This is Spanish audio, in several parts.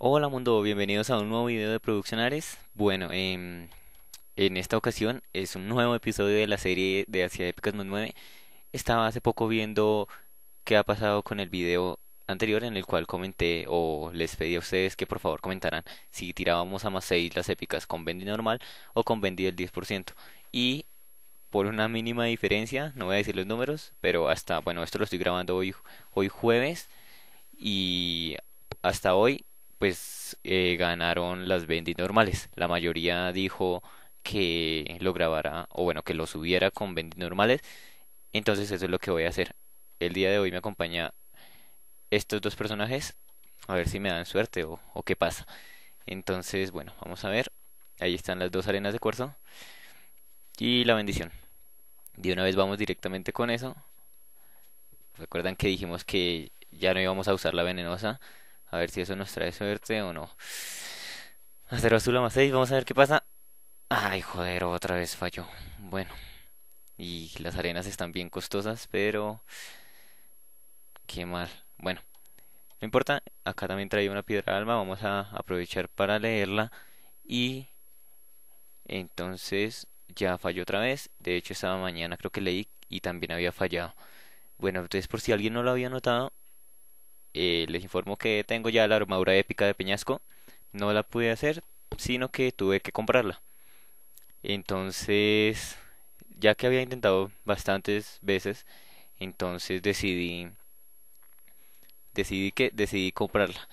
Hola mundo, bienvenidos a un nuevo video de Produccionares. Bueno, em, en esta ocasión es un nuevo episodio de la serie de Hacia Épicas Más 9. Estaba hace poco viendo qué ha pasado con el video anterior en el cual comenté o les pedí a ustedes que por favor comentaran si tirábamos a más 6 las épicas con vendi normal o con vendi del 10%. Y por una mínima diferencia, no voy a decir los números, pero hasta, bueno, esto lo estoy grabando hoy, hoy jueves y hasta hoy pues eh, ganaron las benditas normales. La mayoría dijo que lo grabara o bueno, que lo subiera con vendi normales. Entonces eso es lo que voy a hacer. El día de hoy me acompaña estos dos personajes. A ver si me dan suerte o, o qué pasa. Entonces, bueno, vamos a ver. Ahí están las dos arenas de cuarzo. Y la bendición. De una vez vamos directamente con eso. Recuerdan que dijimos que ya no íbamos a usar la venenosa. A ver si eso nos trae suerte o no. A azul a más 6, vamos a ver qué pasa. Ay, joder, otra vez falló. Bueno. Y las arenas están bien costosas, pero... Qué mal. Bueno. No importa, acá también traía una piedra alma, vamos a aprovechar para leerla. Y entonces ya falló otra vez, de hecho esta mañana creo que leí y también había fallado. Bueno, entonces por si alguien no lo había notado, eh, les informo que tengo ya la armadura épica de Peñasco. No la pude hacer, sino que tuve que comprarla. Entonces, ya que había intentado bastantes veces, entonces decidí decidí que decidí comprarla.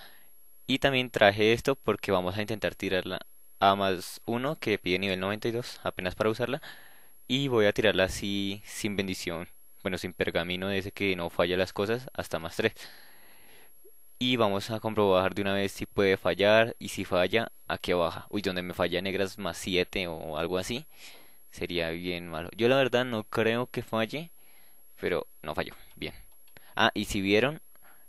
Y también traje esto porque vamos a intentar tirarla a más uno que pide nivel 92 apenas para usarla y voy a tirarla así sin bendición, bueno, sin pergamino de ese que no falla las cosas hasta más tres y vamos a comprobar de una vez si puede fallar y si falla a qué baja. Uy, donde me falla negras más 7 o algo así sería bien malo. Yo la verdad no creo que falle, pero no falló. Bien. Ah, y si vieron,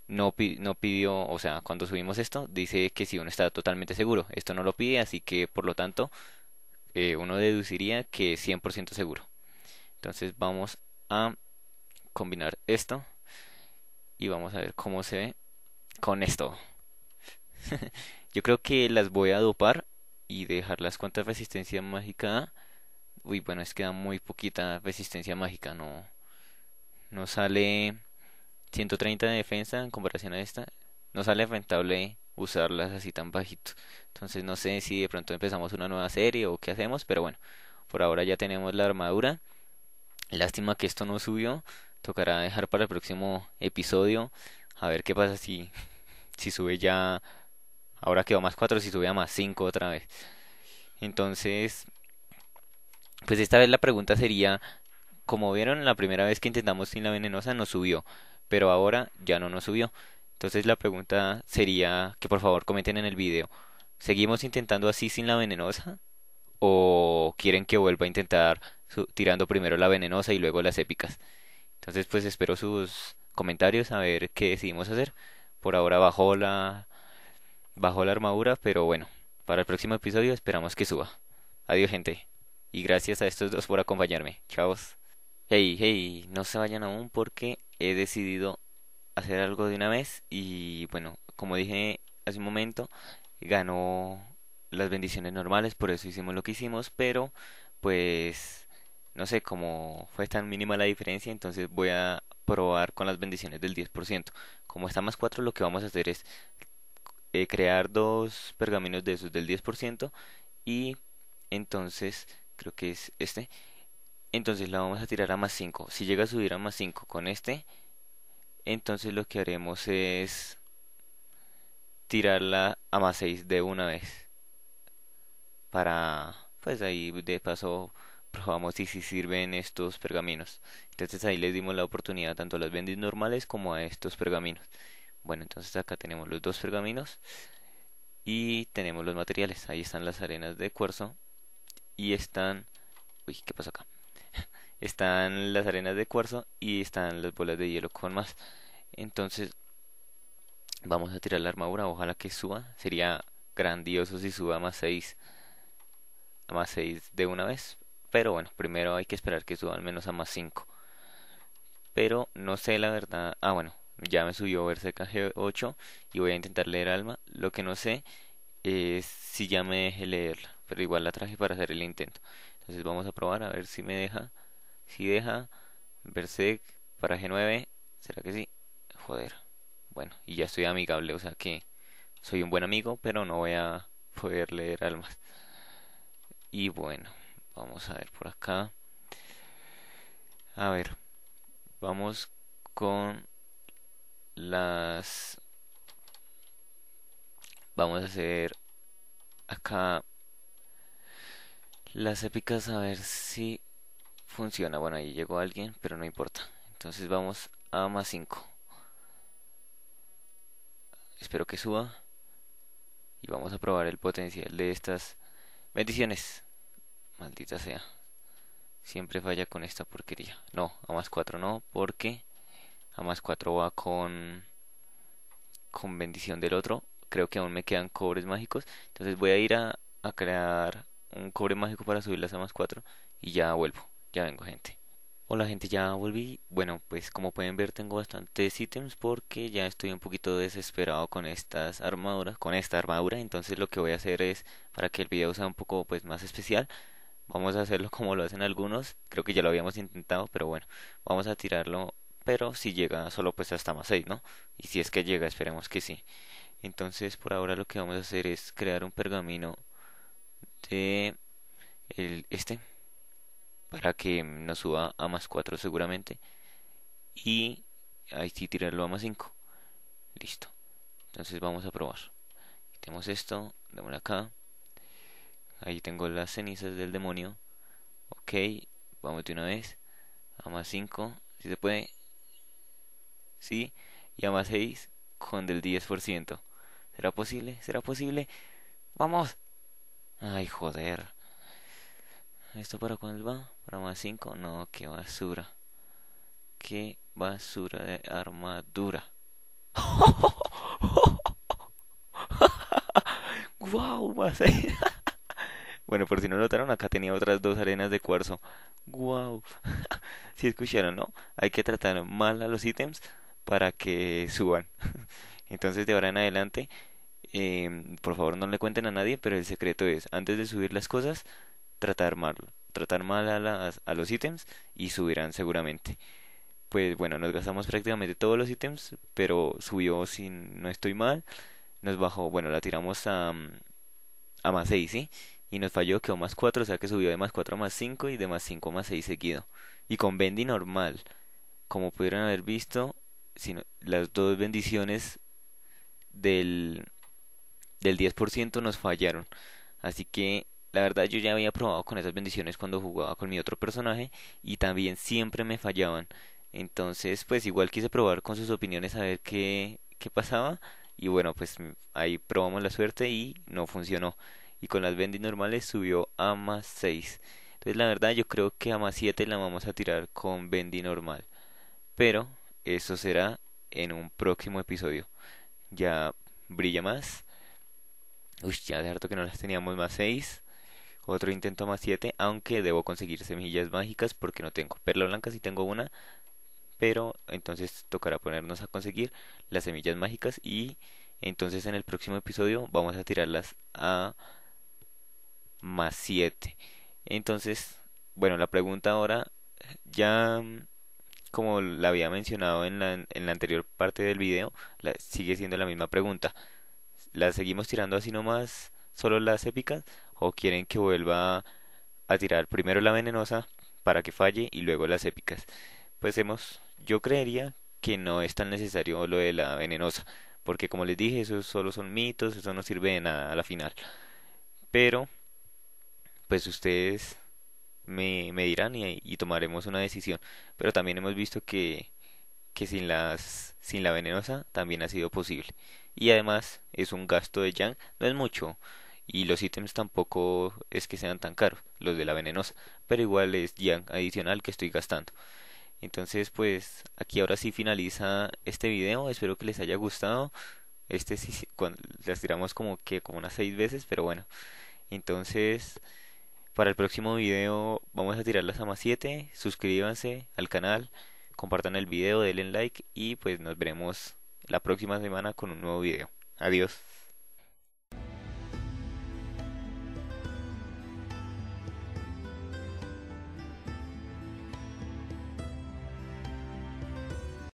no, no pidió, o sea, cuando subimos esto, dice que si uno está totalmente seguro, esto no lo pide, así que por lo tanto, eh, uno deduciría que es 100% seguro. Entonces vamos a combinar esto y vamos a ver cómo se ve con esto. Yo creo que las voy a dopar y dejarlas cuantas resistencia mágica. Uy, bueno, es que da muy poquita resistencia mágica, no no sale 130 de defensa en comparación a esta. No sale rentable usarlas así tan bajito. Entonces no sé si de pronto empezamos una nueva serie o qué hacemos, pero bueno, por ahora ya tenemos la armadura. Lástima que esto no subió, tocará dejar para el próximo episodio a ver qué pasa si, si sube ya. Ahora quedó más 4, si sube a más 5 otra vez. Entonces, pues esta vez la pregunta sería, como vieron la primera vez que intentamos sin la venenosa nos subió, pero ahora ya no nos subió. Entonces la pregunta sería que por favor comenten en el video, ¿seguimos intentando así sin la venenosa? ¿O quieren que vuelva a intentar tirando primero la venenosa y luego las épicas? Entonces pues espero sus comentarios a ver qué decidimos hacer. Por ahora bajó la, bajó la armadura, pero bueno, para el próximo episodio esperamos que suba. Adiós gente, y gracias a estos dos por acompañarme. chavos Hey, hey, no se vayan aún porque he decidido hacer algo de una vez y bueno, como dije hace un momento, ganó las bendiciones normales, por eso hicimos lo que hicimos, pero pues no sé, como fue tan mínima la diferencia, entonces voy a probar con las bendiciones del 10%. Como está más 4, lo que vamos a hacer es eh, crear dos pergaminos de esos del 10% y entonces creo que es este. Entonces la vamos a tirar a más 5. Si llega a subir a más 5 con este, entonces lo que haremos es tirarla a más 6 de una vez. Para, pues ahí de paso vamos si, si sirven estos pergaminos. Entonces ahí les dimos la oportunidad tanto a las vendis normales como a estos pergaminos. Bueno, entonces acá tenemos los dos pergaminos y tenemos los materiales. Ahí están las arenas de cuarzo y están... Uy, ¿qué pasa acá? están las arenas de cuarzo y están las bolas de hielo con más. Entonces vamos a tirar la armadura, ojalá que suba. Sería grandioso si suba más 6. más 6 de una vez. Pero bueno, primero hay que esperar que suba al menos a más 5. Pero no sé la verdad. Ah, bueno, ya me subió Berserk a G8 y voy a intentar leer Alma. Lo que no sé es si ya me deje leerla. Pero igual la traje para hacer el intento. Entonces vamos a probar a ver si me deja. Si deja Berserk para G9. ¿Será que sí? Joder. Bueno, y ya estoy amigable, o sea que soy un buen amigo, pero no voy a poder leer almas. Y bueno. Vamos a ver por acá. A ver, vamos con las... Vamos a hacer acá las épicas a ver si funciona. Bueno, ahí llegó alguien, pero no importa. Entonces vamos a más 5. Espero que suba. Y vamos a probar el potencial de estas bendiciones. Maldita sea. Siempre falla con esta porquería. No, a más 4 no, porque a más 4 va con con bendición del otro. Creo que aún me quedan cobres mágicos. Entonces voy a ir a, a crear un cobre mágico para subirlas a más 4 y ya vuelvo. Ya vengo, gente. Hola gente, ya volví. Bueno, pues como pueden ver tengo bastantes ítems porque ya estoy un poquito desesperado con estas armaduras, con esta armadura, entonces lo que voy a hacer es para que el video sea un poco pues más especial, Vamos a hacerlo como lo hacen algunos. Creo que ya lo habíamos intentado, pero bueno, vamos a tirarlo. Pero si llega solo pues hasta más 6, ¿no? Y si es que llega, esperemos que sí. Entonces por ahora lo que vamos a hacer es crear un pergamino de el, este para que nos suba a más 4 seguramente y ahí sí tirarlo a más 5 listo entonces vamos a probar Tenemos esto démoslo acá Ahí tengo las cenizas del demonio. Ok, vamos de una vez. A más 5, si se puede. Sí, y a más 6 con del 10%. ¿Será posible? ¿Será posible? ¡Vamos! Ay, joder. ¿Esto para cuándo va? ¿Para más 5? No, qué basura. Qué basura de armadura. ¡Wow! Más 6. Bueno, por si no notaron, acá tenía otras dos arenas de cuarzo. ¡Wow! si escucharon, ¿no? Hay que tratar mal a los ítems para que suban. Entonces, de ahora en adelante, em, por favor no le cuenten a nadie, pero el secreto es, antes de subir las cosas, tratar mal, tratar mal a, los ítems y subirán seguramente. Pues bueno, nos gastamos prácticamente todos los ítems, pero subió si no estoy mal. Nos bajó, bueno, la tiramos a, a más 6, ¿sí? y nos falló, quedó más 4, o sea que subió de más 4 a más 5 y de más 5 a más 6 seguido. Y con Bendy normal, como pudieron haber visto, las dos bendiciones del, del 10% nos fallaron. Así que la verdad yo ya había probado con esas bendiciones cuando jugaba con mi otro personaje y también siempre me fallaban. Entonces pues igual quise probar con sus opiniones a ver qué, qué pasaba y bueno pues ahí probamos la suerte y no funcionó y con las Bendy normales subió a más 6. Entonces la verdad yo creo que a más 7 la vamos a tirar con bendy normal. Pero eso será en un próximo episodio. Ya brilla más. Uy, ya de harto que no las teníamos más 6. Otro intento a más 7, aunque debo conseguir semillas mágicas porque no tengo. Perla blanca si tengo una, pero entonces tocará ponernos a conseguir las semillas mágicas y entonces en el próximo episodio vamos a tirarlas a más 7. Entonces, bueno, la pregunta ahora, ya mm, como la había mencionado en la, en la anterior parte del video, la, sigue siendo la misma pregunta. ¿La seguimos tirando así nomás, solo las épicas? ¿O quieren que vuelva a tirar primero la venenosa para que falle y luego las épicas? Pues hemos, yo creería que no es tan necesario lo de la venenosa, porque como les dije, Eso solo son mitos, eso no sirve de nada a la final. Pero pues ustedes me, me dirán y, tomaremos una decisión. Pero también hemos visto que, que sin, las, sin la venenosa también ha sido posible. Y además es un gasto de Yang, no es mucho. Y los ítems tampoco es que sean tan caros, los de la venenosa. Pero igual es Yang adicional que estoy gastando. Entonces pues aquí ahora sí finaliza este video. Espero que les haya gustado. Este sí, las tiramos como que como unas seis veces, pero bueno. Entonces... Para el próximo video vamos a tirar las más 7. Suscríbanse al canal, compartan el video, denle like y pues nos veremos la próxima semana con un nuevo video. Adiós.